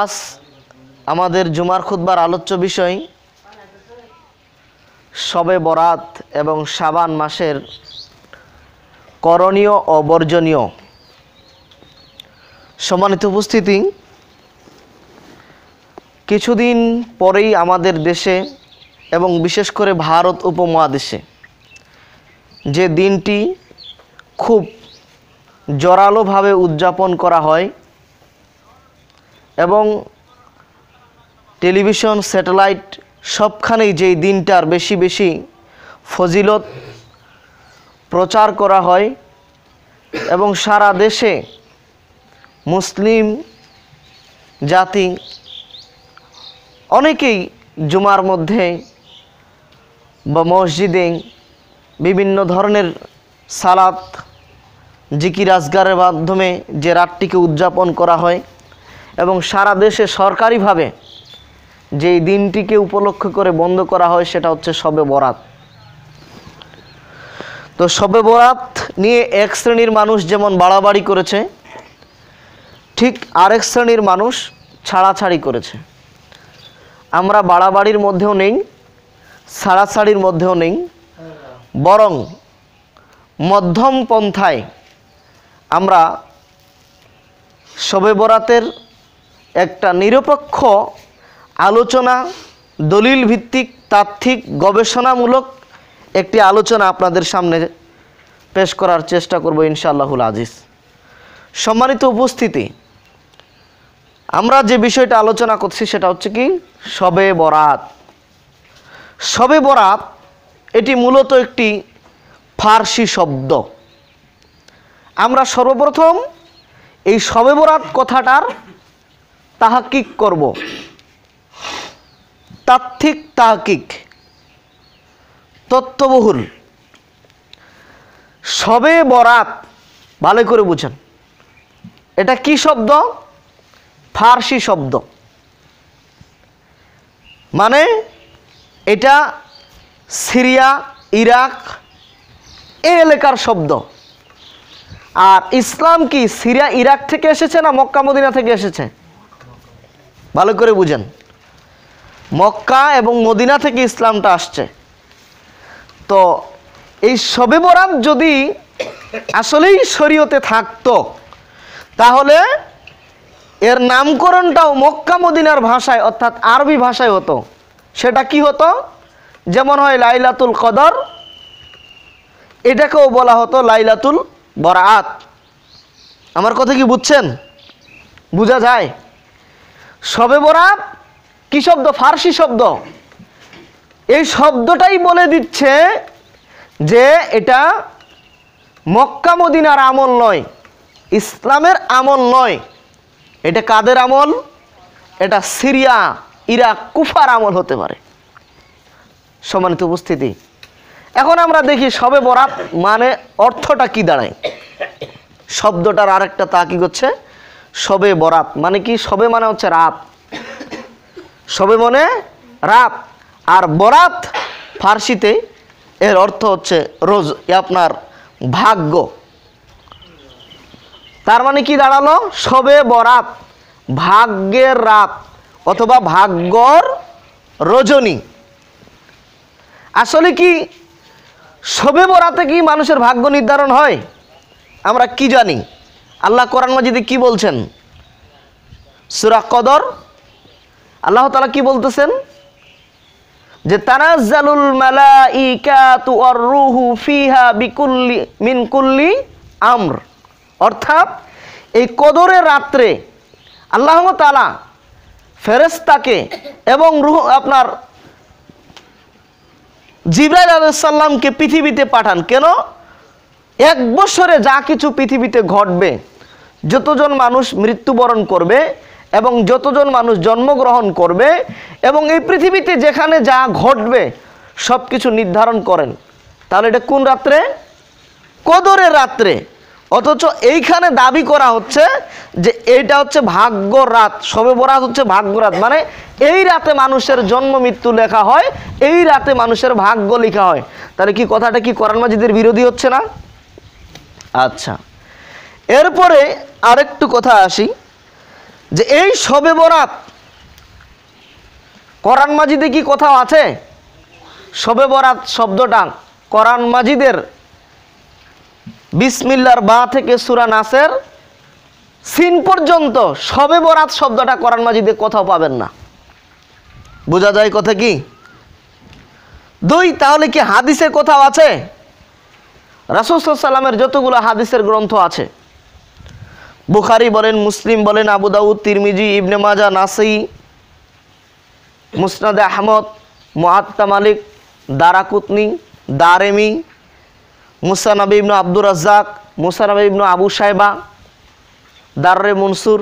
আজ আমাদের জুমার খুদ্বার আলোচ্য বিষয় সবে বরাত এবং সাবান মাসের করণীয় ও বর্জনীয় সম্মানিত উপস্থিতি কিছুদিন পরেই আমাদের দেশে এবং বিশেষ করে ভারত উপমহাদেশে যে দিনটি খুব জোরালোভাবে উদযাপন করা হয় এবং টেলিভিশন স্যাটেলাইট সবখানেই যেই দিনটার বেশি বেশি ফজিলত প্রচার করা হয় এবং সারা দেশে মুসলিম জাতি অনেকেই জুমার মধ্যে বা মসজিদে বিভিন্ন ধরনের সালাত জিকির আজগারের মাধ্যমে যে রাতটিকে উদযাপন করা হয় এবং সারা দেশে সরকারিভাবে যেই দিনটিকে উপলক্ষ করে বন্ধ করা হয় সেটা হচ্ছে শবে বরাত তো শবে বরাত নিয়ে এক শ্রেণীর মানুষ যেমন বাড়াবাড়ি করেছে ঠিক আরেক শ্রেণীর মানুষ ছাড়াছাড়ি করেছে আমরা বাড়াবাড়ির মধ্যেও নেই ছাড়াছাড়ির মধ্যেও নেই বরং মধ্যম পন্থায় আমরা শবে বরাতের একটা নিরপেক্ষ আলোচনা দলিল ভিত্তিক তাত্ত্বিক গবেষণামূলক একটি আলোচনা আপনাদের সামনে পেশ করার চেষ্টা করব ইনশাআল্লাহুল আজিজ সম্মানিত উপস্থিতি আমরা যে বিষয়টা আলোচনা করছি সেটা হচ্ছে কি সবে বরাত সবে বরাত এটি মূলত একটি ফার্সি শব্দ আমরা সর্বপ্রথম এই সবে বরাত কথাটার তাহাকিক করব তাত্ত্বিক তাহাকিক তত্ত্ববহুল সবে বরাত ভালো করে বুঝেন এটা কি শব্দ ফার্সি শব্দ মানে এটা সিরিয়া ইরাক এ এলাকার শব্দ আর ইসলাম কি সিরিয়া ইরাক থেকে এসেছে না মক্কা মদিনা থেকে এসেছে ভালো করে বুঝেন মক্কা এবং মদিনা থেকে ইসলামটা আসছে তো এই সবে বরাত যদি আসলেই শরীয়তে থাকতো তাহলে এর নামকরণটাও মক্কা মদিনার ভাষায় অর্থাৎ আরবি ভাষায় হতো সেটা কি হতো যেমন হয় লাইলাতুল কদর এটাকেও বলা হতো লাইলাতুল বরাত আমার কথা কি বুঝছেন বোঝা যায় সবে বরাত কি শব্দ ফার্সি শব্দ এই শব্দটাই বলে দিচ্ছে যে এটা মক্কা মদিনার আমল নয় ইসলামের আমল নয় এটা কাদের আমল এটা সিরিয়া ইরাক কুফার আমল হতে পারে সমানিত উপস্থিতি এখন আমরা দেখি সবে বরাত মানে অর্থটা কি দাঁড়ায় শব্দটার আরেকটা তা কি করছে সবে বরাত মানে কি সবে মানে হচ্ছে রাত সবে মনে রাত আর বরাত ফার্সিতে এর অর্থ হচ্ছে রোজ আপনার ভাগ্য তার মানে কি দাঁড়ালো সবে বরাত ভাগ্যের রাত অথবা ভাগ্যর রজনী আসলে কি সবে বরাতে কি মানুষের ভাগ্য নির্ধারণ হয় আমরা কি জানি আল্লাহ কোরআন মাজিদে কি বলছেন সুরা কদর আল্লাহ তালা কি বলতেছেন যে মালা তানাজ্জালুল মালাইকাতু অর রুহু ফিহা বিকুল্লি মিন কুল্লি আমর অর্থাৎ এই কদরের রাত্রে আল্লাহ তালা ফেরেস্তাকে এবং রুহ আপনার জিব্রাইল আলাইসাল্লামকে পৃথিবীতে পাঠান কেন এক বছরে যা কিছু পৃথিবীতে ঘটবে যতজন মানুষ মৃত্যুবরণ করবে এবং যতজন মানুষ জন্মগ্রহণ করবে এবং এই পৃথিবীতে যেখানে যা ঘটবে সব কিছু নির্ধারণ করেন তাহলে এটা কোন রাত্রে কদরের রাত্রে অথচ এইখানে দাবি করা হচ্ছে যে এইটা হচ্ছে ভাগ্য রাত সবে বরাত হচ্ছে ভাগ্য রাত মানে এই রাতে মানুষের জন্ম মৃত্যু লেখা হয় এই রাতে মানুষের ভাগ্য লেখা হয় তাহলে কি কথাটা কি করান মাজিদের বিরোধী হচ্ছে না আচ্ছা এরপরে আরেকটু কথা আসি যে এই সবে বরাত করান মাজিদে কি কোথাও আছে সবে বরাত শব্দটা করান মাজিদের বিসমিল্লার বা থেকে সুরা নাসের সিন পর্যন্ত সবে বরাত শব্দটা কোরআন মাজিদে কোথাও পাবেন না বোঝা যায় কথা কি দুই তাহলে কি হাদিসের কোথাও আছে রাসুসাল্লামের যতগুলো হাদিসের গ্রন্থ আছে বুখারি বলেন মুসলিম বলেন আবু দাউদ তিরমিজি ইবনে মাজা নাসি মুসনাদ আহমদ মহাত্মা মালিক দারাকুতনি দারেমি মুসানাবি ইবনু আব্দুর রাজ্জাক মুসানাবি ইবনু আবু সাহেবা দাররে মনসুর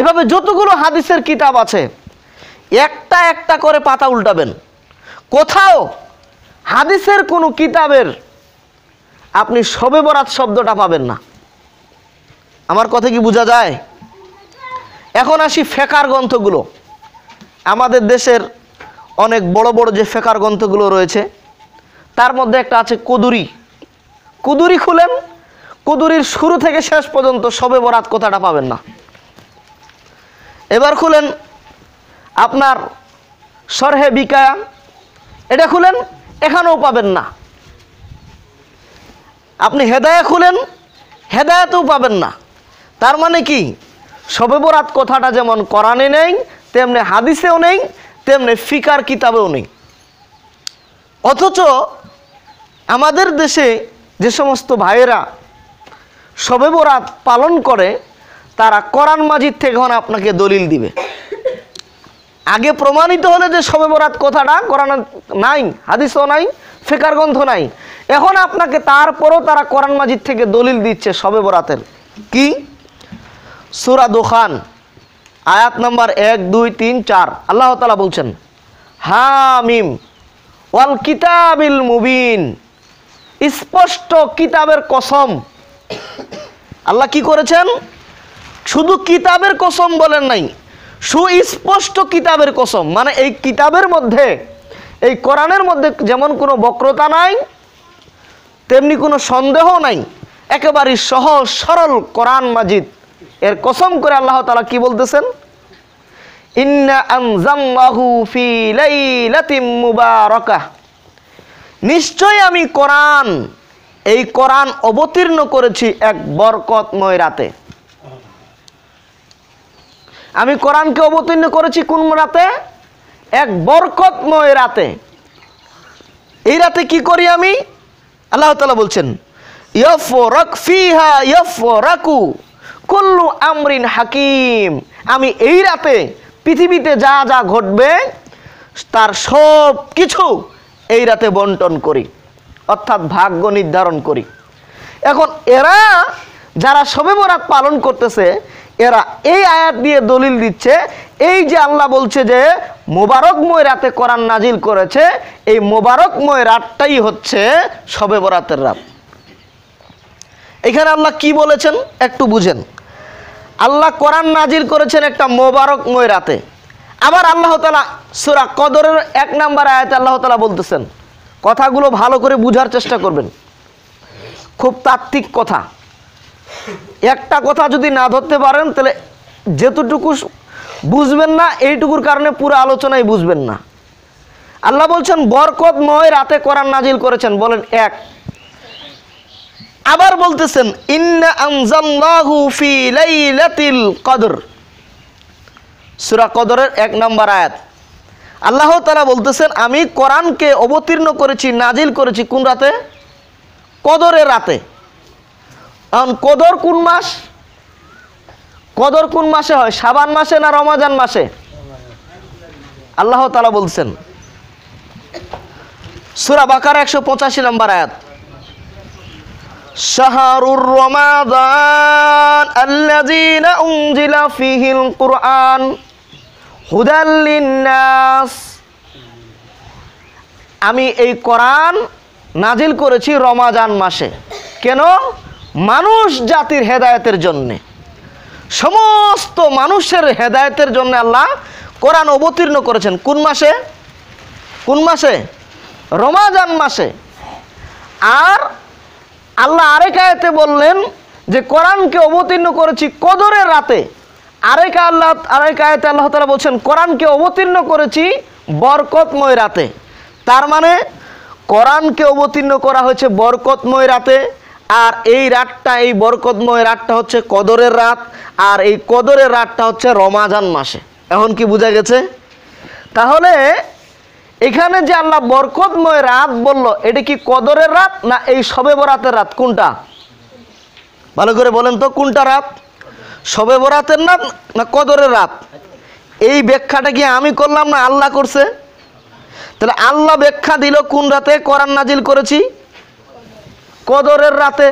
এভাবে যতগুলো হাদিসের কিতাব আছে একটা একটা করে পাতা উল্টাবেন কোথাও হাদিসের কোনো কিতাবের আপনি সবে বরাত শব্দটা পাবেন না আমার কথা কি বোঝা যায় এখন আসি ফেকার গ্রন্থগুলো আমাদের দেশের অনেক বড় বড় যে ফেকার গ্রন্থগুলো রয়েছে তার মধ্যে একটা আছে কুদুরি কুদুরি খুলেন কুদুরির শুরু থেকে শেষ পর্যন্ত সবে বরাত কথাটা পাবেন না এবার খুলেন আপনার সরহে বিকায়া এটা খুলেন এখানেও পাবেন না আপনি হেদায়া খুলেন হেদায়াতেও পাবেন না তার মানে কি শবে বরাত কথাটা যেমন কোরআনে নেই তেমনি হাদিসেও নেই তেমনি ফিকার কিতাবেও নেই অথচ আমাদের দেশে যে সমস্ত ভাইয়েরা শবে বরাত পালন করে তারা কোরআন মাজিদ থেকে এখন আপনাকে দলিল দিবে আগে প্রমাণিত হলে যে শবে বরাত কথাটা কোরআন নাই হাদিসও নাই ফেকার গ্রন্থ নাই এখন আপনাকে তারপরও তারা কোরআন মাজিদ থেকে দলিল দিচ্ছে শবে বরাতের কি সুরা দোখান আয়াত নম্বর এক দুই তিন চার আল্লাহ তালা বলছেন হামিম ওয়াল কিতাবিল মুবিন স্পষ্ট কিতাবের কসম আল্লাহ কি করেছেন শুধু কিতাবের কসম বলেন নাই সুস্পষ্ট কিতাবের কসম মানে এই কিতাবের মধ্যে এই কোরআনের মধ্যে যেমন কোনো বক্রতা নাই তেমনি কোনো সন্দেহ নাই একেবারে সহজ সরল কোরআন মাজিদ এর কসম করে আল্লাহ তালা কি বলতেছেন নিশ্চয় আমি কোরআন এই কোরআন অবতীর্ণ করেছি এক বরকতময় রাতে আমি কোরআনকে অবতীর্ণ করেছি কোন রাতে এক বরকতময় রাতে এই রাতে কি করি আমি আল্লাহ তালা বলছেন ইয়ফ রক ফিহা ইয়ফ রাকু কুল্লু আমরিন হাকিম আমি এই রাতে পৃথিবীতে যা যা ঘটবে তার সব কিছু এই রাতে বন্টন করি অর্থাৎ ভাগ্য নির্ধারণ করি এখন এরা যারা সবে বরাত পালন করতেছে এরা এই আয়াত দিয়ে দলিল দিচ্ছে এই যে আল্লাহ বলছে যে মোবারকময় রাতে কোরআন নাজিল করেছে এই মোবারকময় রাতটাই হচ্ছে সবে বরাতের রাত এখানে আল্লাহ কি বলেছেন একটু বুঝেন আল্লাহ কোরআন নাজির করেছেন একটা মোবারক রাতে আবার আল্লাহ তালা সুরা কদরের এক নাম্বার আয়াতে আল্লাহ তালা বলতেছেন কথাগুলো ভালো করে বুঝার চেষ্টা করবেন খুব তাত্ত্বিক কথা একটা কথা যদি না ধরতে পারেন তাহলে যেতটুকু বুঝবেন না এইটুকুর কারণে পুরো আলোচনাই বুঝবেন না আল্লাহ বলছেন বরকত ময় রাতে কোরআন নাজিল করেছেন বলেন এক আবার বলতেছেন ইন্না কদর কদরের এক নম্বর আয়াত আল্লাহ তারা বলতেছেন আমি কোরআনকে অবতীর্ণ করেছি নাজিল করেছি কোন রাতে কদরের রাতে কারণ কদর কোন মাস কদর কোন মাসে হয় সাবান মাসে না রমাজান মাসে আল্লাহ তালা বলছেন সুরা বাকার একশো পঁচাশি নম্বর আয়াত شهر رمضان الذين أنزل فيه القرآن হুদাল লিন্নাস আমি এই কোরআন নাজিল করেছি রমাজান মাসে কেন মানুষ জাতির হেদায়তের জন্যে সমস্ত মানুষের হেদায়তের জন্য আল্লাহ কোরআন অবতীর্ণ করেছেন কোন মাসে কোন মাসে রমাজান মাসে আর আল্লাহ আরেক আয়াতে বললেন যে কোরআনকে অবতীর্ণ করেছি কদরের রাতে আরেক আল্লাহ আরেক আয়াতে আল্লাহ তালা বলছেন কোরআনকে অবতীর্ণ করেছি বরকতময় রাতে তার মানে কোরআনকে অবতীর্ণ করা হয়েছে বরকতময় রাতে আর এই রাতটা এই বরকতময় রাতটা হচ্ছে কদরের রাত আর এই কদরের রাতটা হচ্ছে রমাজান মাসে এখন কি বোঝা গেছে তাহলে এখানে যে আল্লাহ বরকতময় রাত বলল এটা কি কদরের রাত না এই সবে বরাতের রাত কোনটা ভালো করে বলেন তো কোনটা রাত সবে বরাতের রাত না কদরের রাত এই ব্যাখ্যাটা কি আমি করলাম না আল্লাহ করছে তাহলে আল্লাহ ব্যাখ্যা দিল কোন রাতে কোরআন নাজিল করেছি কদরের রাতে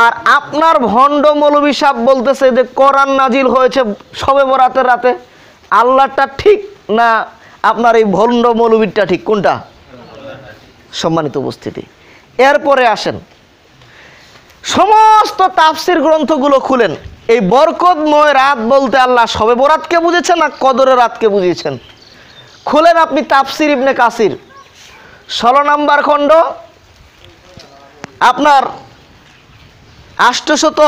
আর আপনার ভণ্ড মৌলবী সাহ বলতেছে যে কোরআন নাজিল হয়েছে সবে বরাতের রাতে আল্লাহটা ঠিক না আপনার এই ভণ্ড মৌলবীরটা ঠিক কোনটা সম্মানিত উপস্থিতি এরপরে আসেন সমস্ত তাফসির গ্রন্থগুলো খুলেন এই বরকতময় রাত বলতে আল্লাহ সবে বরাতকে বুঝেছেন না কদরের রাতকে বুঝিয়েছেন খুলেন আপনি তাফসির ইবনে কাসির ষোলো নাম্বার খণ্ড আপনার আষ্টশত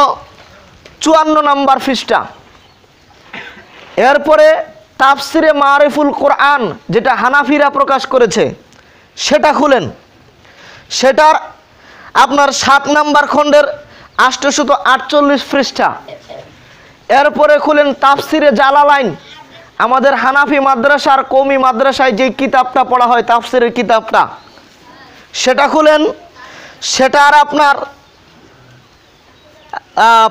চুয়ান্ন নাম্বার ফিসটা এরপরে তাফসিরে মারিফুল কোরআন যেটা হানাফিরা প্রকাশ করেছে সেটা খুলেন সেটার আপনার সাত নাম্বার খণ্ডের আষ্টশত আটচল্লিশ পৃষ্ঠা এরপরে খুলেন তাফসিরে জালালাইন আমাদের হানাফি মাদ্রাসার কৌমি মাদ্রাসায় যে কিতাবটা পড়া হয় তাফসিরের কিতাবটা সেটা খুলেন সেটার আপনার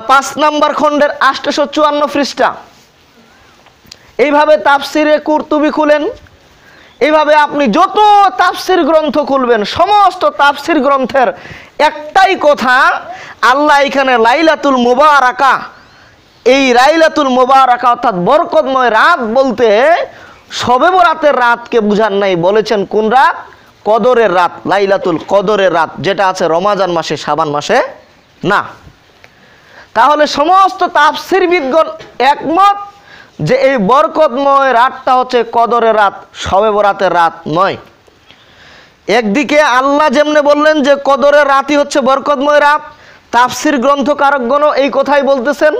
পাঁচ নাম্বার খণ্ডের আষ্টশো চুয়ান্ন পৃষ্ঠা এইভাবে তাফসিরে কুর্তুবি খুলেন এইভাবে আপনি যত তাফসির গ্রন্থ খুলবেন সমস্ত তাফসির গ্রন্থের একটাই কথা আল্লাহ এখানে লাইলাতুল মুবারাকা এই লাইলাতুল মুবারাকা অর্থাৎ বরকতময় রাত বলতে সবে বরাতের রাতকে বুঝার নাই বলেছেন কোন রাত কদরের রাত লাইলাতুল কদরের রাত যেটা আছে রমাজান মাসে সাবান মাসে না তাহলে সমস্ত বিজ্ঞান একমত যে এই বরকতময় রাতটা হচ্ছে কদরের রাত সবে বরাতের রাত নয় একদিকে আল্লাহ যেমনে বললেন যে কদরের রাতই হচ্ছে বরকতময় রাত তাফসির গ্রন্থকারকগণও এই কথাই বলতেছেন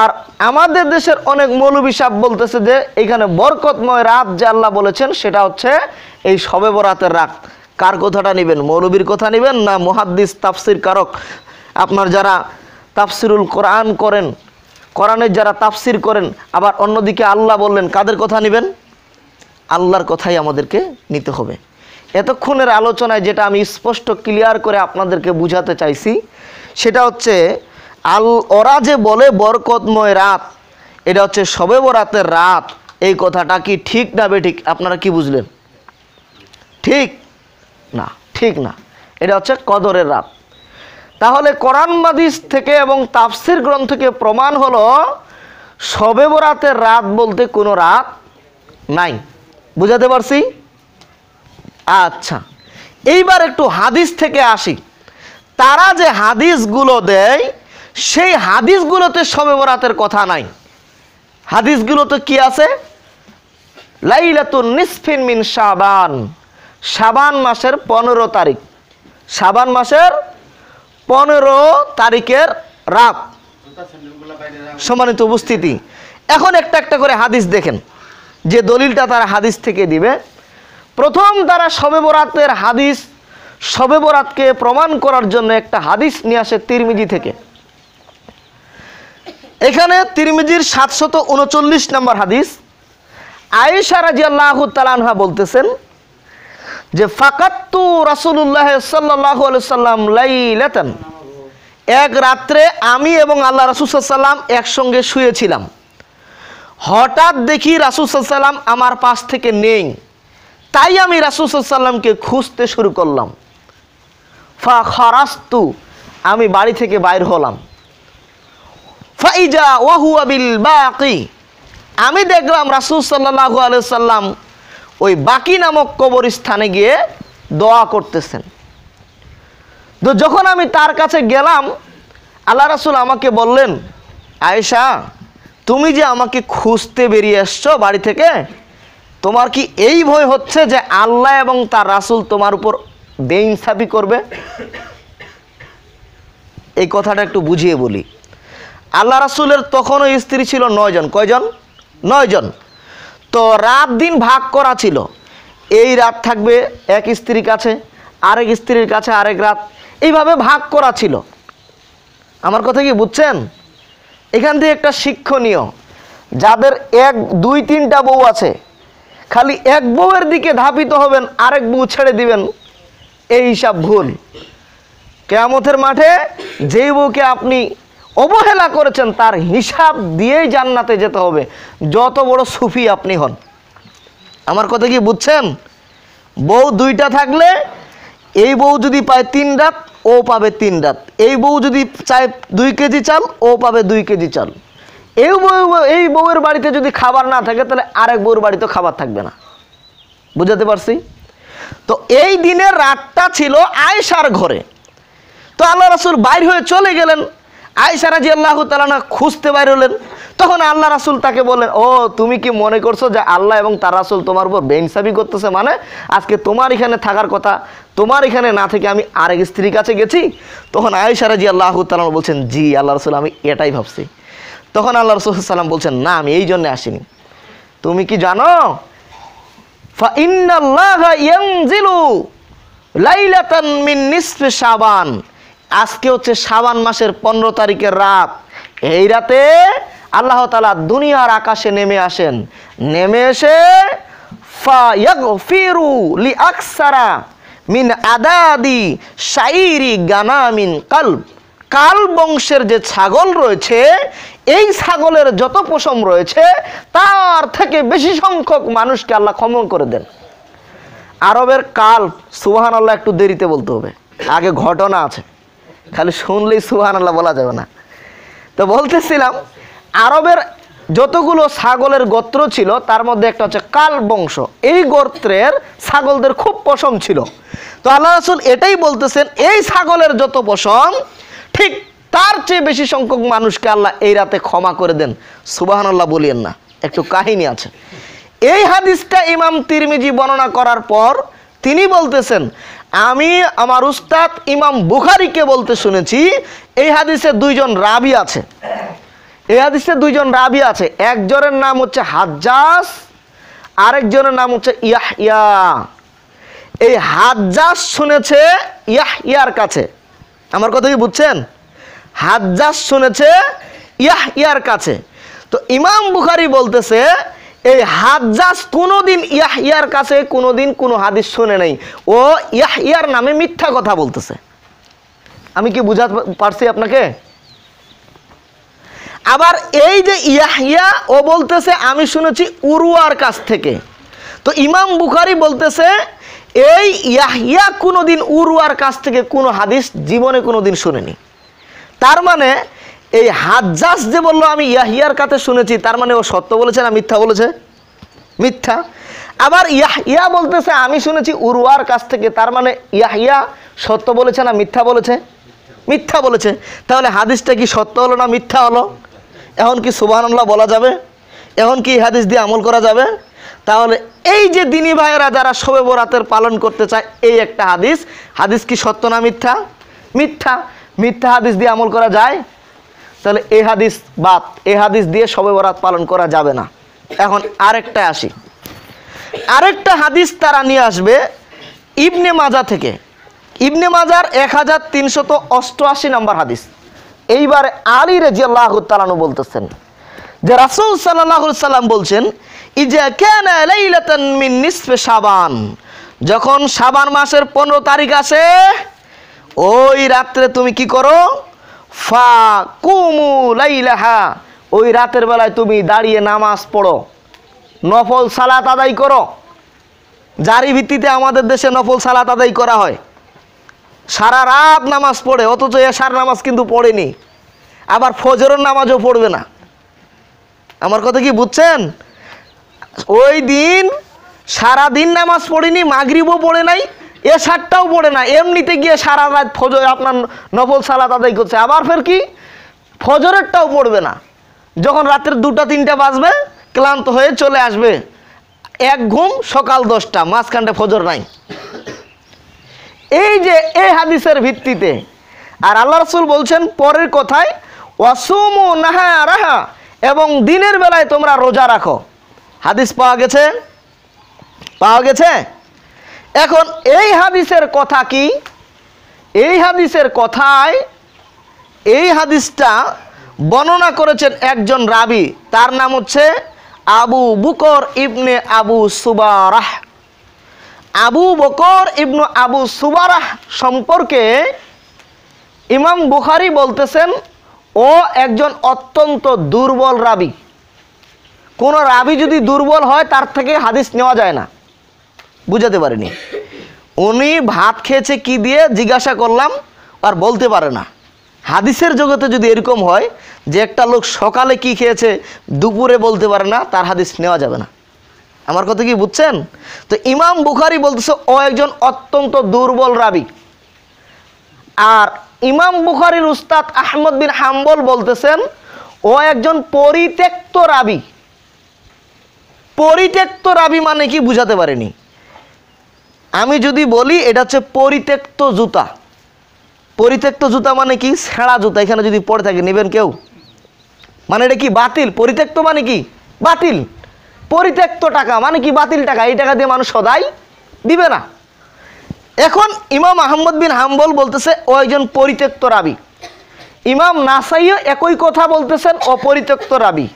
আর আমাদের দেশের অনেক মৌলবী সাপ বলতেছে যে এখানে বরকতময় রাত যে আল্লাহ বলেছেন সেটা হচ্ছে এই সবে বরাতের রাত কার কথাটা নেবেন মৌলবীর কথা নেবেন না মহাদ্দিস তাফসির কারক আপনার যারা তাফসিরুল কোরআন করেন কোরআনের যারা তাফসির করেন আবার অন্যদিকে আল্লাহ বললেন কাদের কথা নেবেন আল্লাহর কথাই আমাদেরকে নিতে হবে এতক্ষণের আলোচনায় যেটা আমি স্পষ্ট ক্লিয়ার করে আপনাদেরকে বুঝাতে চাইছি সেটা হচ্ছে আল ওরা যে বলে বরকতময় রাত এটা হচ্ছে সবে বরাতের রাত এই কথাটা কি ঠিক না বেঠিক আপনারা কি বুঝলেন ঠিক না ঠিক না এটা হচ্ছে কদরের রাত তাহলে কোরআন মাদিস থেকে এবং তাফসির গ্রন্থকে প্রমাণ হলো সবে বরাতের রাত বলতে কোনো রাত নাই বুঝাতে পারছি আচ্ছা এইবার একটু হাদিস থেকে আসি তারা যে হাদিসগুলো দেয় সেই হাদিসগুলোতে সবে বরাতের কথা নাই হাদিসগুলোতে কি আছে লাইলাতুন নিসফিন মিন শাবান শাবান মাসের পনেরো তারিখ শাবান মাসের পনেরো তারিখের রাত সম্মানিত উপস্থিতি এখন একটা একটা করে হাদিস দেখেন যে দলিলটা তারা হাদিস থেকে দিবে প্রথম তারা শবে বরাতের হাদিস শবে বরাতকে প্রমাণ করার জন্য একটা হাদিস নিয়ে আসে তিরমিজি থেকে এখানে তিরমিজির সাতশত উনচল্লিশ নম্বর হাদিস আয়েশা রাজিয়াল্লাহ তালানহা বলতেছেন যে ফাকাত্তু রাসুল্লাহ সাল্লাহ সাল্লাম লেতেন এক রাত্রে আমি এবং আল্লাহ রাসুসাল্লাম একসঙ্গে শুয়েছিলাম হঠাৎ দেখি রাসুসাল্লাম আমার পাশ থেকে নেই তাই আমি রাসুসাল্লামকে খুঁজতে শুরু করলাম ফা খরাস্তু আমি বাড়ি থেকে বাইর হলাম ফাইজা ওয়াহু আবিল বা আমি দেখলাম রাসুল সাল্লাহ আলু সাল্লাম ওই বাকি নামক কবরস্থানে গিয়ে দোয়া করতেছেন তো যখন আমি তার কাছে গেলাম আল্লাহ রাসুল আমাকে বললেন আয়েশা তুমি যে আমাকে খুঁজতে বেরিয়ে এসছো বাড়ি থেকে তোমার কি এই ভয় হচ্ছে যে আল্লাহ এবং তার রাসুল তোমার উপর বেইনসাফি করবে এই কথাটা একটু বুঝিয়ে বলি আল্লাহ রাসুলের তখনও স্ত্রী ছিল নয়জন কয়জন নয়জন তো রাত দিন ভাগ করা ছিল এই রাত থাকবে এক স্ত্রীর কাছে আরেক স্ত্রীর কাছে আরেক রাত এইভাবে ভাগ করা ছিল আমার কথা কি বুঝছেন এখান থেকে একটা শিক্ষণীয় যাদের এক দুই তিনটা বউ আছে খালি এক বউয়ের দিকে ধাপিত হবেন আরেক বউ ছেড়ে দিবেন এই হিসাব ভুল কেয়ামতের মাঠে যেই বউকে আপনি অবহেলা করেছেন তার হিসাব দিয়েই জান্নাতে যেতে হবে যত বড় সুফি আপনি হন আমার কথা কি বুঝছেন বউ দুইটা থাকলে এই বউ যদি পায় তিন রাত ও পাবে তিন রাত এই বউ যদি চায় দুই কেজি চাল ও পাবে দুই কেজি চাল এই বউ এই বউয়ের বাড়িতে যদি খাবার না থাকে তাহলে আরেক বউর বাড়িতে খাবার থাকবে না বুঝাতে পারছি তো এই দিনের রাতটা ছিল আয়সার ঘরে তো আল্লাহ রাসুল বাইর হয়ে চলে গেলেন আয়সা রাজি আল্লাহ তালানা খুঁজতে বাইরলেন তখন আল্লাহ রাসুল তাকে বলেন ও তুমি কি মনে করছো যে আল্লাহ এবং তার রাসুল তোমার উপর বেইনসাবি করতেছে মানে আজকে তোমার এখানে থাকার কথা তোমার এখানে না থেকে আমি আরেক স্ত্রীর কাছে গেছি তখন আয়সা রাজি আল্লাহ তালানা বলছেন জি আল্লাহ রসুল আমি এটাই ভাবছি তখন আল্লাহ রসুল সাল্লাম বলছেন না আমি এই জন্যে আসিনি তুমি কি জানো লাইলাতান মিন নিসফে সাবান আজকে হচ্ছে সাবান মাসের পনেরো তারিখের রাত এই রাতে আল্লাহ তালা দুনিয়ার আকাশে নেমে আসেন নেমে এসে ফিরু লি আকসারা মিন আদাদি সাইরি গানামিন কাল্ব কাল বংশের যে ছাগল রয়েছে এই ছাগলের যত পশম রয়েছে তার থেকে বেশি সংখ্যক মানুষকে আল্লাহ ক্ষমন করে দেন আরবের কাল সুবাহান আল্লাহ একটু দেরিতে বলতে হবে আগে ঘটনা আছে খালি শুনলেই সুহান আল্লাহ বলা যাবে না তো বলতেছিলাম আরবের যতগুলো ছাগলের গোত্র ছিল তার মধ্যে একটা হচ্ছে কাল বংশ এই গোত্রের ছাগলদের খুব পশম ছিল তো আল্লাহ রাসুল এটাই বলতেছেন এই ছাগলের যত পশম ঠিক তার চেয়ে বেশি সংখ্যক মানুষকে আল্লাহ এই রাতে ক্ষমা করে দেন সুবাহান আল্লাহ বলিয়েন না একটু কাহিনী আছে এই হাদিসটা ইমাম তিরমিজি বর্ণনা করার পর তিনি বলতেছেন আমি আমার উস্তাদ ইমাম বুখারিকে বলতে শুনেছি এই হাদিসে দুইজন রাবি আছে এই হাদিসে দুইজন রাবি আছে একজনের নাম হচ্ছে হাজ্জাস আরেকজনের নাম হচ্ছে ইয়া এই হাজ্জাস শুনেছে ইয়ার কাছে আমার কথা কি বুঝছেন হাজ্জাস শুনেছে ইয়ার কাছে তো ইমাম বুখারি বলতেছে এই হাজ্জাজ কোনোদিন ইয়াহিয়ার কাছে কোনোদিন কোনো হাদিস শুনে নাই ও ইয়াহিয়ার নামে মিথ্যা কথা বলতেছে আমি কি বুঝাতে পারছি আপনাকে আবার এই যে ইয়াহিয়া ও বলতেছে আমি শুনেছি উরুয়ার কাছ থেকে তো ইমাম বুখারি বলতেছে এই ইয়াহিয়া কোনোদিন উরুয়ার কাছ থেকে কোনো হাদিস জীবনে কোনোদিন শুনেনি তার মানে এই হাজ্জাস যে বলল আমি ইয়াহিয়ার কাছে শুনেছি তার মানে ও সত্য বলেছে না মিথ্যা বলেছে মিথ্যা আবার ইয়াহিয়া বলতেছে আমি শুনেছি উরুয়ার কাছ থেকে তার মানে ইয়াহিয়া সত্য বলেছে না মিথ্যা বলেছে মিথ্যা বলেছে তাহলে হাদিসটা কি সত্য হলো না মিথ্যা হলো এখন কি সুবাহান্লাহ বলা যাবে এখন কি হাদিস দিয়ে আমল করা যাবে তাহলে এই যে দিনী ভাইয়েরা যারা শোবে বরাতের পালন করতে চায় এই একটা হাদিস হাদিস কি সত্য না মিথ্যা মিথ্যা মিথ্যা হাদিস দিয়ে আমল করা যায় তাহলে এ হাদিস বাদ এ হাদিস দিয়ে সবে বরাত পালন করা যাবে না এখন আরেকটা আসি আরেকটা হাদিস তারা নিয়ে আসবে ইবনে মাজা থেকে ইবনে মাজার এক হাজার তিনশত অষ্টআশি নম্বর হাদিস এইবারে আলী রেজি আল্লাহ বলতেছেন যে রাসুল সাল্লাহ সাল্লাম বলছেন মিন সাবান যখন সাবান মাসের পনেরো তারিখ আসে ওই রাত্রে তুমি কি করো ফা কুমু লাইলাহা ওই রাতের বেলায় তুমি দাঁড়িয়ে নামাজ পড়ো নফল সালাত আদায় করো যারই ভিত্তিতে আমাদের দেশে নফল সালাত আদায় করা হয় সারা রাত নামাজ পড়ে অথচ এসার নামাজ কিন্তু পড়েনি আবার ফজরের নামাজও পড়বে না আমার কথা কি বুঝছেন ওই দিন সারা দিন নামাজ পড়িনি মাগরিবও পড়ে নাই এ সারটাও পড়ে না এমনিতে গিয়ে সারা রাত ফজর আপনার নফল সালাত আদায় করছে আবার ফের কি ফজরেরটাও পড়বে না যখন রাতের দুটা তিনটা বাজবে ক্লান্ত হয়ে চলে আসবে এক ঘুম সকাল দশটা মাঝখানটা ফজর নাই এই যে এই হাদিসের ভিত্তিতে আর আল্লাহ রসুল বলছেন পরের কথায় অসুম নাহা রাহা এবং দিনের বেলায় তোমরা রোজা রাখো হাদিস পাওয়া গেছে পাওয়া গেছে এখন এই হাদিসের কথা কি এই হাদিসের কথায় এই হাদিসটা বর্ণনা করেছেন একজন রাবি তার নাম হচ্ছে আবু বুকর ইবনে আবু সুবারাহ আবু বকর ইবনু আবু সুবারাহ সম্পর্কে ইমাম বুখারি বলতেছেন ও একজন অত্যন্ত দুর্বল রাবি কোনো রাবি যদি দুর্বল হয় তার থেকে হাদিস নেওয়া যায় না বুঝাতে পারেনি উনি ভাত খেয়েছে কি দিয়ে জিজ্ঞাসা করলাম আর বলতে পারে না হাদিসের জগতে যদি এরকম হয় যে একটা লোক সকালে কি খেয়েছে দুপুরে বলতে পারে না তার হাদিস নেওয়া যাবে না আমার কথা কি বুঝছেন তো ইমাম বুখারি বলতেছে ও একজন অত্যন্ত দুর্বল রাবি আর ইমাম বুখারির উস্তাদ আহমদ বিন হাম্বল বলতেছেন ও একজন পরিত্যক্ত রাবি পরিত্যক্ত রাবি মানে কি বুঝাতে পারেনি আমি যদি বলি এটা হচ্ছে পরিত্যক্ত জুতা পরিত্যক্ত জুতা মানে কি ছেঁড়া জুতা এখানে যদি পড়ে থাকে নেবেন কেউ মানে এটা কি বাতিল পরিত্যক্ত মানে কি বাতিল পরিত্যক্ত টাকা মানে কি বাতিল টাকা এই টাকা দিয়ে মানুষ সদাই দিবে না এখন ইমাম আহম্মদ বিন হাম্বল বলতেছে ও একজন পরিত্যক্ত রাবি ইমাম নাসাইও একই কথা বলতেছেন অপরিত্যক্ত রাবি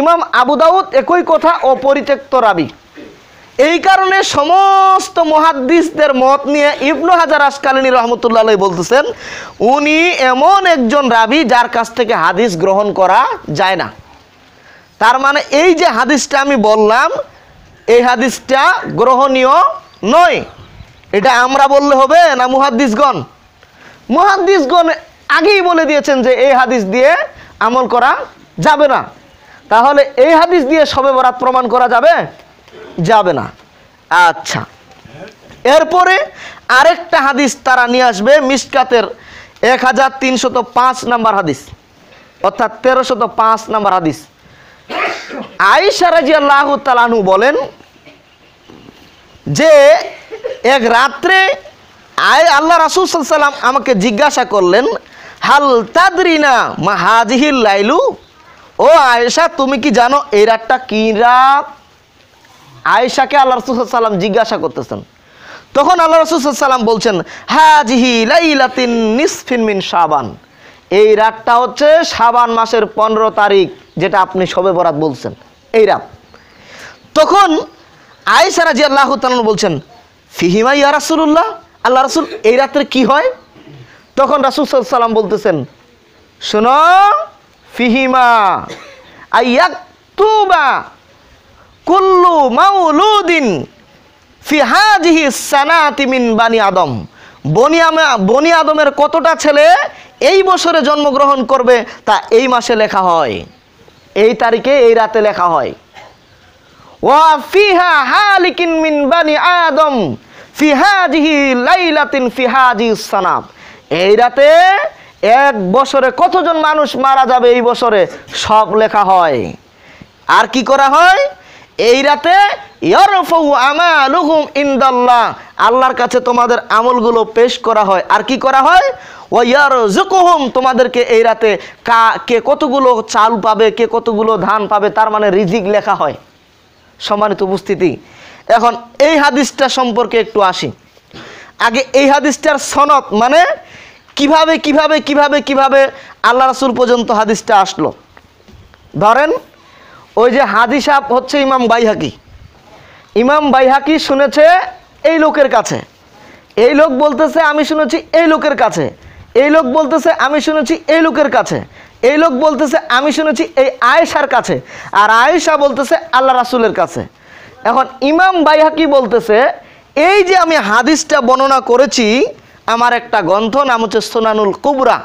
ইমাম আবু একই কথা অপরিত্যক্ত রাবি এই কারণে সমস্ত মহাদ্দিসদের মত নিয়ে ইবনু হাজার আসকালিনী রহমতুল্লাহ বলতেছেন উনি এমন একজন রাবি যার কাছ থেকে হাদিস গ্রহণ করা যায় না তার মানে এই যে হাদিসটা আমি বললাম এই হাদিসটা গ্রহণীয় নয় এটা আমরা বললে হবে না মুহাদ্দিসগণ মুহাদ্দিসগণ আগেই বলে দিয়েছেন যে এই হাদিস দিয়ে আমল করা যাবে না তাহলে এই হাদিস দিয়ে সবে বরাত প্রমাণ করা যাবে যাবে না আচ্ছা এরপরে আরেকটা হাদিস তারা নিয়ে আসবে মিসকাতের এক হাজার তিনশত পাঁচ নাম্বার হাদিস অর্থাৎ তেরোশত পাঁচ নাম্বার হাদিস আইসা তালানু বলেন যে এক রাত্রে আল্লাহ রাসুল সাল্লাম আমাকে জিজ্ঞাসা করলেন হাল তাদরিনা মা হাজিহিল লাইলু ও আয়েশা তুমি কি জানো এই রাতটা কী রাত আয়েশাকে আল্লাহ রসুলাম জিজ্ঞাসা করতেছেন তখন আল্লাহ রসুলাম বলছেন হ্যাঁ সাবান এই রাতটা হচ্ছে সাবান মাসের পনেরো তারিখ যেটা আপনি সবে বরাত বলছেন এই রাত তখন আয়েশা রাজি আল্লাহ বলছেন ফিহিমা ইয়া রাসুল্লাহ আল্লাহ রসুল এই রাত্রে কি হয় তখন রাসুল সাল্লাম বলতেছেন শোনো ফিহিমা আইয়া তুবা কুল্লু মাউলুদিন ফিহাজিহি সানাতি মিন বানি আদম বনিয়ামা বনি আদমের কতটা ছেলে এই বছরে জন্মগ্রহণ করবে তা এই মাসে লেখা হয় এই তারিখে এই রাতে লেখা হয় ওয়া ফিহা হালিকিন মিন বানি আদম ফিহাজিহি লাইলাতিন ফিহাজি সানাব এই রাতে এক বছরে কতজন মানুষ মারা যাবে এই বছরে সব লেখা হয় আর কি করা হয় এই রাতে ইন্দাল্লাহ আল্লাহর কাছে তোমাদের আমলগুলো পেশ করা হয় আর কি করা হয় তোমাদেরকে এই রাতে কা কে কতগুলো চাল পাবে কে কতগুলো ধান পাবে তার মানে রিজিক লেখা হয় সম্মানিত উপস্থিতি এখন এই হাদিসটা সম্পর্কে একটু আসি আগে এই হাদিসটার সনদ মানে কিভাবে কিভাবে কিভাবে কিভাবে আল্লাহ রাসুল পর্যন্ত হাদিসটা আসলো ধরেন ওই যে হাজি সাহ হচ্ছে ইমাম বাইহাকি ইমাম বাইহাকি শুনেছে এই লোকের কাছে এই লোক বলতেছে আমি শুনেছি এই লোকের কাছে এই লোক বলতেছে আমি শুনেছি এই লোকের কাছে এই লোক বলতেছে আমি শুনেছি এই আয়েশার কাছে আর আয়েশা বলতেছে আল্লাহ রাসুলের কাছে এখন ইমাম বাইহাকি বলতেছে এই যে আমি হাদিসটা বর্ণনা করেছি আমার একটা গ্রন্থ নাম হচ্ছে সোনানুল কুবরা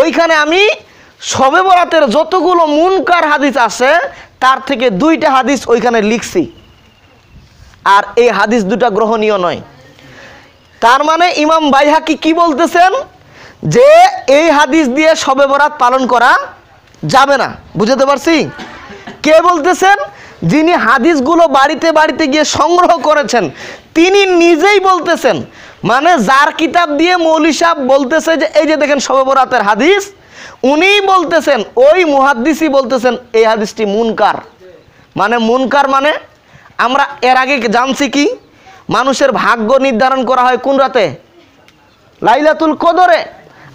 ওইখানে আমি সবে বরাতের যতগুলো মুনকার হাদিস আছে তার থেকে দুইটা হাদিস ওইখানে লিখছি আর এই হাদিস দুটা গ্রহণীয় নয় তার মানে ইমাম বাইহাকি কি বলতেছেন যে এই হাদিস দিয়ে সবে বরাত পালন করা যাবে না বুঝতে পারছি কে বলতেছেন যিনি হাদিসগুলো বাড়িতে বাড়িতে গিয়ে সংগ্রহ করেছেন তিনি নিজেই বলতেছেন মানে যার কিতাব দিয়ে মৌলি বলতেছে যে এই যে দেখেন সবে বরাতের হাদিস উনি বলতেছেন ওই মুহাদ্দিসই বলতেছেন এই হাদিসটি মুনকার মানে মুনকার মানে আমরা এর আগে জানছি কি মানুষের ভাগ্য নির্ধারণ করা হয় কোন রাতে লাইলাতুল কদরে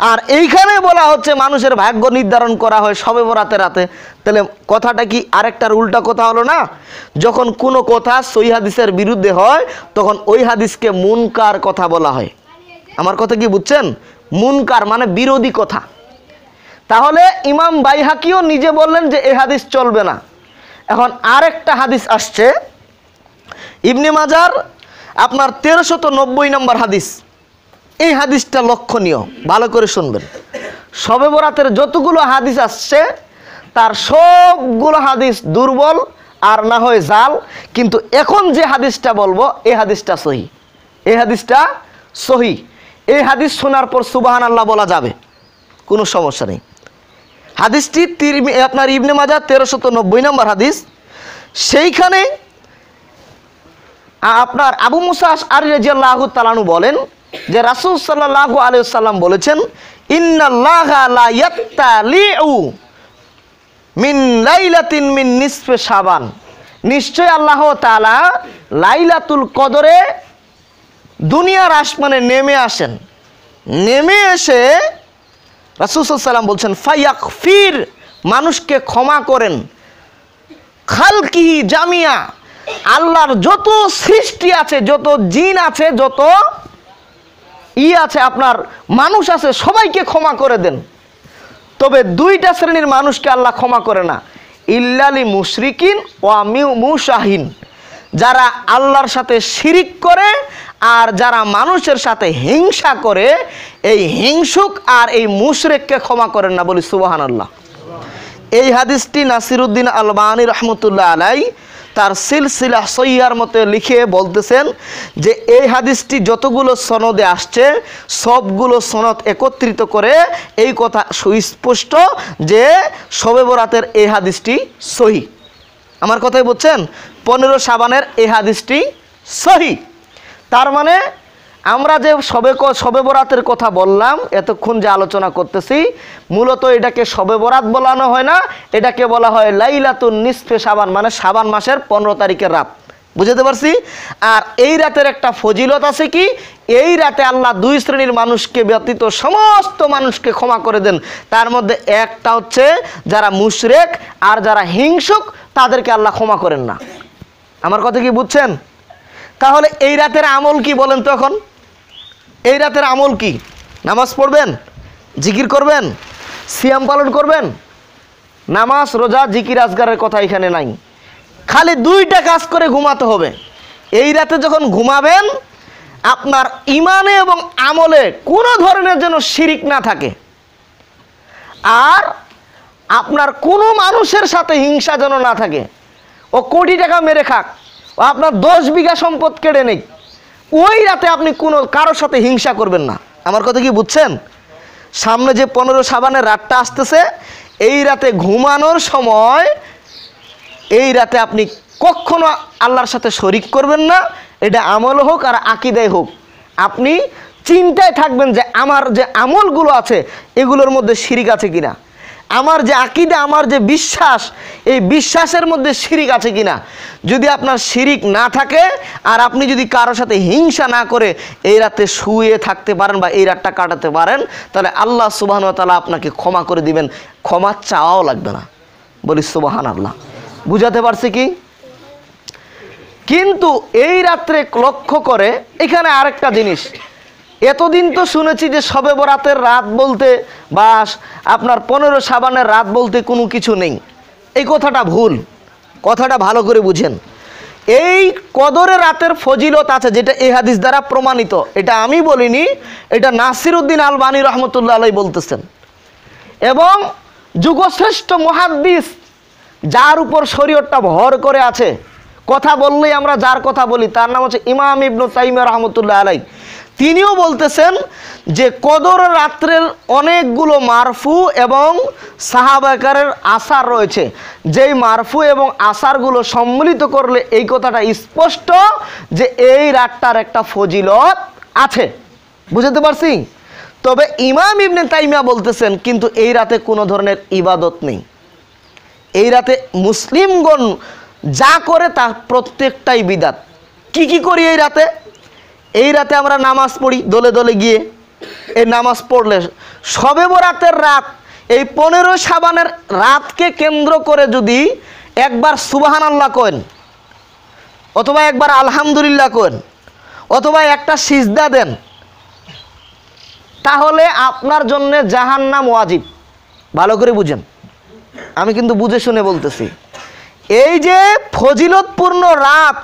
আর এইখানে বলা হচ্ছে মানুষের ভাগ্য নির্ধারণ করা হয় সবে বরাতে রাতে তাহলে কথাটা কি আরেকটার উল্টা কথা হলো না যখন কোনো কথা সই হাদিসের বিরুদ্ধে হয় তখন ওই হাদিসকে মুনকার কথা বলা হয় আমার কথা কি বুঝছেন মুনকার মানে বিরোধী কথা তাহলে ইমাম বাইহাকিও নিজে বললেন যে এই হাদিস চলবে না এখন আরেকটা হাদিস আসছে ইবনে মাজার আপনার তেরোশত নব্বই নম্বর হাদিস এই হাদিসটা লক্ষণীয় ভালো করে শুনবেন সবে বরাতের যতগুলো হাদিস আসছে তার সবগুলো হাদিস দুর্বল আর না হয় জাল কিন্তু এখন যে হাদিসটা বলবো এই হাদিসটা সহি এই হাদিসটা সহি এই হাদিস শোনার পর সুবাহান আল্লাহ বলা যাবে কোনো সমস্যা নেই হাদিসটি আপনার ইবনে মাজা তেরোশত নব্বই নম্বর হাদিস সেইখানে আপনার আবু মুসাস আর রাজিয়াল্লাহ তালানু বলেন যে রাসুল সাল্লাহ আলিয়াল্লাম বলেছেন মিন লাইলাতিন মিন নিসফে সাবান নিশ্চয় আল্লাহ তালা লাইলাতুল কদরে দুনিয়ার আসমানে নেমে আসেন নেমে এসে রাসুসাল্লাম বলছেন ফাইয়াক ফির মানুষকে ক্ষমা করেন খালকিহি জামিয়া আল্লাহর যত সৃষ্টি আছে যত জিন আছে যত ই আছে আপনার মানুষ আছে সবাইকে ক্ষমা করে দেন তবে দুইটা শ্রেণীর মানুষকে আল্লাহ ক্ষমা করে না ইল্লালি মুশরিকিন ও মুশাহিন যারা আল্লাহর সাথে শিরিক করে আর যারা মানুষের সাথে হিংসা করে এই হিংসুক আর এই মুশরেককে ক্ষমা করেন না বলি সুবাহান আল্লাহ এই হাদিসটি নাসিরুদ্দিন আলবানী রহমতুল্লাহ আলাই তার সিলসিলা সৈয়ার মতে লিখে বলতেছেন যে এই হাদিসটি যতগুলো সনদে আসছে সবগুলো সনদ একত্রিত করে এই কথা সুস্পষ্ট যে সবে বরাতের এই হাদিসটি সহি আমার কথাই বলছেন পনেরো সাবানের এই হাদিসটি সহি তার মানে আমরা যে সবে সবে বরাতের কথা বললাম এতক্ষণ যে আলোচনা করতেছি মূলত এটাকে সবে বরাত বলানো হয় না এটাকে বলা হয় লাইলাতুন নিসফে সাবান মানে সাবান মাসের পনেরো তারিখের রাত বুঝতে পারছি আর এই রাতের একটা ফজিলত আছে কি এই রাতে আল্লাহ দুই শ্রেণীর মানুষকে ব্যতীত সমস্ত মানুষকে ক্ষমা করে দেন তার মধ্যে একটা হচ্ছে যারা মুশরেক আর যারা হিংসুক তাদেরকে আল্লাহ ক্ষমা করেন না আমার কথা কি বুঝছেন তাহলে এই রাতের আমল কি বলেন তখন এই রাতের আমল কি নামাজ পড়বেন জিকির করবেন সিয়াম পালন করবেন নামাজ রোজা জিকির আজগারের কথা এখানে নাই খালি দুইটা কাজ করে ঘুমাতে হবে এই রাতে যখন ঘুমাবেন আপনার ইমানে এবং আমলে কোনো ধরনের যেন শিরিক না থাকে আর আপনার কোনো মানুষের সাথে হিংসা যেন না থাকে ও কোটি টাকা মেরে খাক আপনার দশ বিঘা সম্পদ কেড়ে নেই ওই রাতে আপনি কোনো কারোর সাথে হিংসা করবেন না আমার কথা কি বুঝছেন সামনে যে পনেরো সাবানের রাতটা আসতেছে এই রাতে ঘুমানোর সময় এই রাতে আপনি কখনো আল্লাহর সাথে শরিক করবেন না এটা আমল হোক আর আকিদায় হোক আপনি চিন্তায় থাকবেন যে আমার যে আমলগুলো আছে এগুলোর মধ্যে শিরিক আছে কিনা আমার যে আকিদা আমার যে বিশ্বাস এই বিশ্বাসের মধ্যে শিরিক আছে কিনা যদি আপনার শিরিক না থাকে আর আপনি যদি কারোর সাথে হিংসা না করে এই রাতে শুয়ে থাকতে পারেন বা এই রাতটা কাটাতে পারেন তাহলে আল্লাহ সুবাহন তালা আপনাকে ক্ষমা করে দিবেন ক্ষমা চাওয়াও লাগবে না বলি সুবাহান আল্লাহ বুঝাতে পারছি কি কিন্তু এই রাত্রে লক্ষ্য করে এখানে আরেকটা জিনিস এতদিন তো শুনেছি যে সবে বরাতের রাত বলতে বা আপনার পনেরো সাবানের রাত বলতে কোনো কিছু নেই এই কথাটা ভুল কথাটা ভালো করে বুঝেন এই কদরে রাতের ফজিলত আছে যেটা এ হাদিস দ্বারা প্রমাণিত এটা আমি বলিনি এটা নাসির উদ্দিন আলবানী রহমতুল্লা আলাই বলতেছেন এবং যুগশ্রেষ্ঠ মহাদ্দিস যার উপর শরীরটা ভর করে আছে কথা বললেই আমরা যার কথা বলি তার নাম হচ্ছে ইমাম ইবনু তাইম রহমতুল্লাহ আলাই তিনিও বলতেছেন যে কদর রাত্রের অনেকগুলো মারফু এবং সাহাবাকারের আসার রয়েছে যেই মারফু এবং আসারগুলো সম্মিলিত করলে এই কথাটা স্পষ্ট যে এই রাতটার একটা ফজিলত আছে বুঝতে পারছি তবে ইমাম ইবনে তাইমিয়া বলতেছেন কিন্তু এই রাতে কোনো ধরনের ইবাদত নেই এই রাতে মুসলিমগণ যা করে তা প্রত্যেকটাই বিদাত কি কি করি এই রাতে এই রাতে আমরা নামাজ পড়ি দলে দলে গিয়ে এই নামাজ পড়লে সবে বরাতের রাত এই পনেরো সাবানের রাতকে কেন্দ্র করে যদি একবার সুবাহান আল্লাহ কেন অথবা একবার আলহামদুলিল্লাহ কেন অথবা একটা সিজদা দেন তাহলে আপনার জন্য জাহান নাম ওয়াজিব ভালো করে বুঝেন আমি কিন্তু বুঝে শুনে বলতেছি এই যে ফজিলতপূর্ণ রাত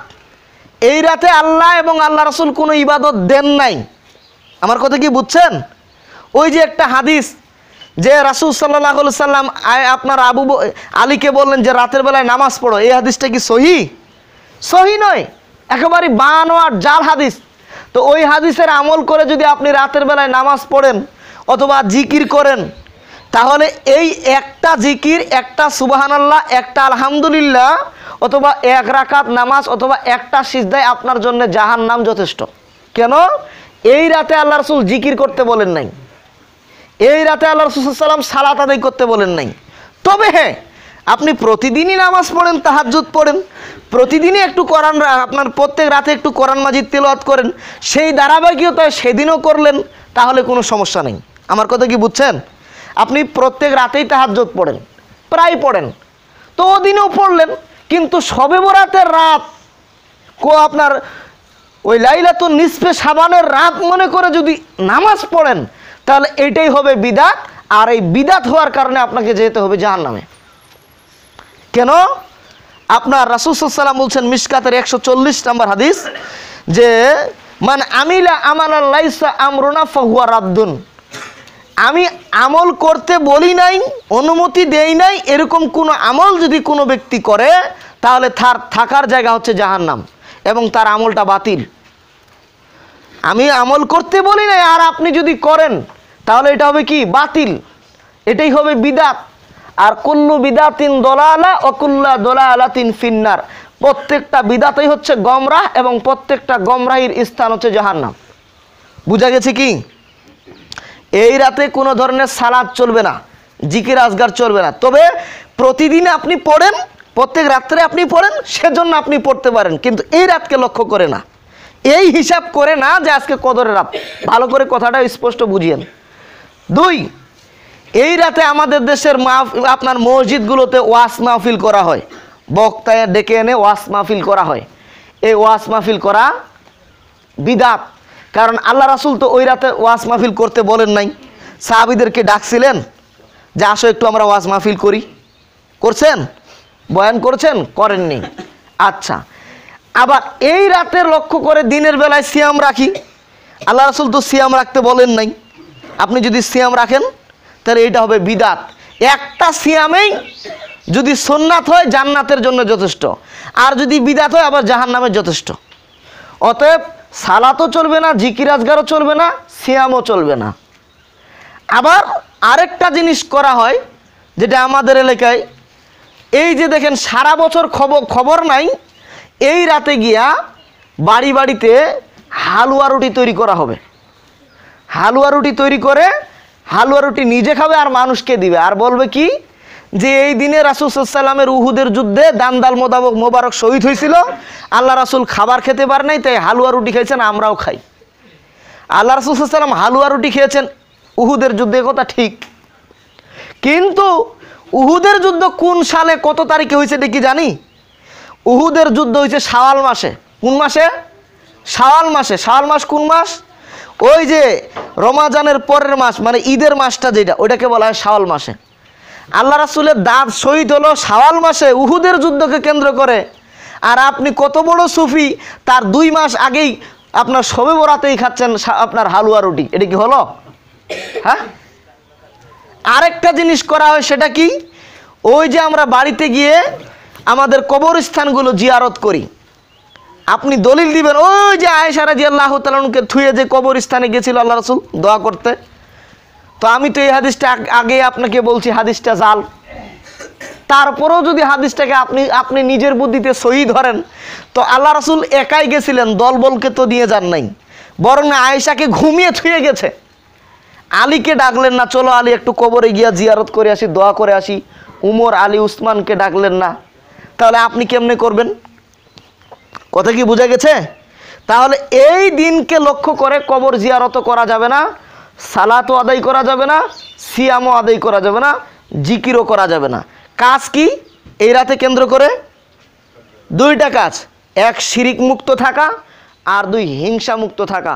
এই রাতে আল্লাহ এবং আল্লাহ রসুল কোনো ইবাদত দেন নাই আমার কথা কি বুঝছেন ওই যে একটা হাদিস যে রাসুল সাল্লাহ সাল্লাম আপনার আবু আলীকে বললেন যে রাতের বেলায় নামাজ পড়ো এই হাদিসটা কি সহি সহি নয় একেবারে বানোয়ার জাল হাদিস তো ওই হাদিসের আমল করে যদি আপনি রাতের বেলায় নামাজ পড়েন অথবা জিকির করেন তাহলে এই একটা জিকির একটা আল্লাহ একটা আলহামদুলিল্লাহ অথবা এক রাকাত নামাজ অথবা একটা সিজদায় আপনার জন্য জাহান নাম যথেষ্ট কেন এই রাতে আল্লাহ রসুল জিকির করতে বলেন নাই এই রাতে আল্লাহ রসুল সাল্লাম সালাত আদায় করতে বলেন নাই তবে হ্যাঁ আপনি প্রতিদিনই নামাজ পড়েন তাহাজুদ পড়েন প্রতিদিনই একটু কোরআন আপনার প্রত্যেক রাতে একটু কোরআন মাজিদ তেলওয়াত করেন সেই ধারাবাহিকতায় সেদিনও করলেন তাহলে কোনো সমস্যা নেই আমার কথা কি বুঝছেন আপনি প্রত্যেক রাতেই তাহাজুদ পড়েন প্রায় পড়েন তো ওদিনেও পড়লেন কিন্তু সবে বরাতের রাত কো আপনার ওই লাইলা তো নিষ্পে সাবানের রাত মনে করে যদি নামাজ পড়েন তাহলে এটাই হবে বিদাত আর এই বিদাত হওয়ার কারণে আপনাকে যেতে হবে জাহার নামে কেন আপনার রাসুসাল্লাম বলছেন মিসকাতের একশো চল্লিশ নম্বর হাদিস যে মানে আমিলা আমানা লাইসা আমরুনা ফাহুয়া রাদ্দুন আমি আমল করতে বলি নাই অনুমতি দেই নাই এরকম কোনো আমল যদি কোনো ব্যক্তি করে তাহলে তার থাকার জায়গা হচ্ছে নাম এবং তার আমলটা বাতিল আমি আমল করতে বলি নাই আর আপনি যদি করেন তাহলে এটা হবে কি বাতিল এটাই হবে বিদাত আর কুল্লু বিদাতিন দলালা অকুল্লা দলালাতিন ফিন্নার প্রত্যেকটা বিদাতেই হচ্ছে গমরাহ এবং প্রত্যেকটা গমরাহির স্থান হচ্ছে নাম বুঝা গেছে কি এই রাতে কোনো ধরনের সালাদ চলবে না জিকির আজগার চলবে না তবে প্রতিদিন আপনি পড়েন প্রত্যেক রাত্রে আপনি পড়েন সেজন্য আপনি পড়তে পারেন কিন্তু এই রাতকে লক্ষ্য করে না এই হিসাব করে না যে আজকে কদরের রাত ভালো করে কথাটা স্পষ্ট বুঝিয়েন দুই এই রাতে আমাদের দেশের মাহফ আপনার মসজিদগুলোতে ওয়াস মাহফিল করা হয় বক্তায় ডেকে এনে ওয়াস মাহফিল করা হয় এই ওয়াস মাহফিল করা বিদাত কারণ আল্লাহ রাসুল তো ওই রাতে ওয়াজ মাহফিল করতে বলেন নাই সাহাবিদেরকে ডাকছিলেন যে আসো একটু আমরা ওয়াজ মাহফিল করি করছেন বয়ান করছেন করেননি আচ্ছা আবার এই রাতে লক্ষ্য করে দিনের বেলায় সিয়াম রাখি আল্লাহ রাসুল তো সিয়াম রাখতে বলেন নাই আপনি যদি সিয়াম রাখেন তাহলে এটা হবে বিদাত একটা সিয়ামেই যদি সোননাথ হয় জান্নাতের জন্য যথেষ্ট আর যদি বিদাত হয় আবার জাহান নামের যথেষ্ট অতএব সালাতও চলবে না জিকি রাজগারও চলবে না সিয়ামও চলবে না আবার আরেকটা জিনিস করা হয় যেটা আমাদের এলাকায় এই যে দেখেন সারা বছর খবর খবর নাই এই রাতে গিয়া বাড়ি বাড়িতে হালুয়া রুটি তৈরি করা হবে হালুয়া রুটি তৈরি করে হালুয়া রুটি নিজে খাবে আর মানুষকে দিবে আর বলবে কি যে এই দিনে রাসুল সাল্লামের উহুদের যুদ্ধে দান্দাল মোদাবক মোবারক শহীদ হয়েছিল আল্লাহ রাসুল খাবার খেতে পার নাই তাই হালুয়া রুটি খেয়েছেন আমরাও খাই আল্লাহ রাসুল সাল্লাম হালুয়া রুটি খেয়েছেন উহুদের যুদ্ধে কথা ঠিক কিন্তু উহুদের যুদ্ধ কোন সালে কত তারিখে হয়েছে দেখি জানি উহুদের যুদ্ধ হয়েছে শাওয়াল মাসে কোন মাসে শাওয়াল মাসে শাওয়াল মাস কোন মাস ওই যে রমাজানের পরের মাস মানে ঈদের মাসটা যেটা ওইটাকে বলা হয় শাওয়াল মাসে আল্লাহ রাসুলের দাঁত শহীদ হলো সাওয়াল মাসে উহুদের যুদ্ধকে কেন্দ্র করে আর আপনি কত বড় সুফি তার দুই মাস আগেই আপনার সবে বরাতেই খাচ্ছেন আপনার হালুয়া রুটি এটা কি হলো হ্যাঁ আরেকটা জিনিস করা হয় সেটা কি ওই যে আমরা বাড়িতে গিয়ে আমাদের কবরস্থানগুলো জিয়ারত করি আপনি দলিল দিবেন ওই যে আয়েশারা জিয়াল্লাহ তালকে থুয়ে যে কবরস্থানে গেছিল আল্লাহ রসুল দোয়া করতে তো আমি তো এই হাদিসটা আগে আপনাকে বলছি হাদিসটা জাল তারপরেও যদি হাদিসটাকে আপনি আপনি নিজের বুদ্ধিতে সহি ধরেন তো আল্লাহ রাসুল একাই গেছিলেন দলবলকে তো নিয়ে যান নাই বরং আয়েশাকে ঘুমিয়ে ছুঁয়ে গেছে আলীকে ডাকলেন না চলো আলী একটু কবরে গিয়া জিয়ারত করে আসি দোয়া করে আসি উমর আলী উসমানকে ডাকলেন না তাহলে আপনি কেমনে করবেন কথা কি বোঝা গেছে তাহলে এই দিনকে লক্ষ্য করে কবর জিয়ারত করা যাবে না সালাতও আদায় করা যাবে না সিয়ামও আদায় করা যাবে না জিকিরও করা যাবে না কাজ কি এই রাতে কেন্দ্র করে দুইটা কাজ এক শিরিক মুক্ত থাকা আর দুই হিংসা মুক্ত থাকা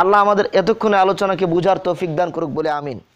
আল্লাহ আমাদের এতক্ষণে আলোচনাকে বুঝার তৌফিক দান করুক বলে আমিন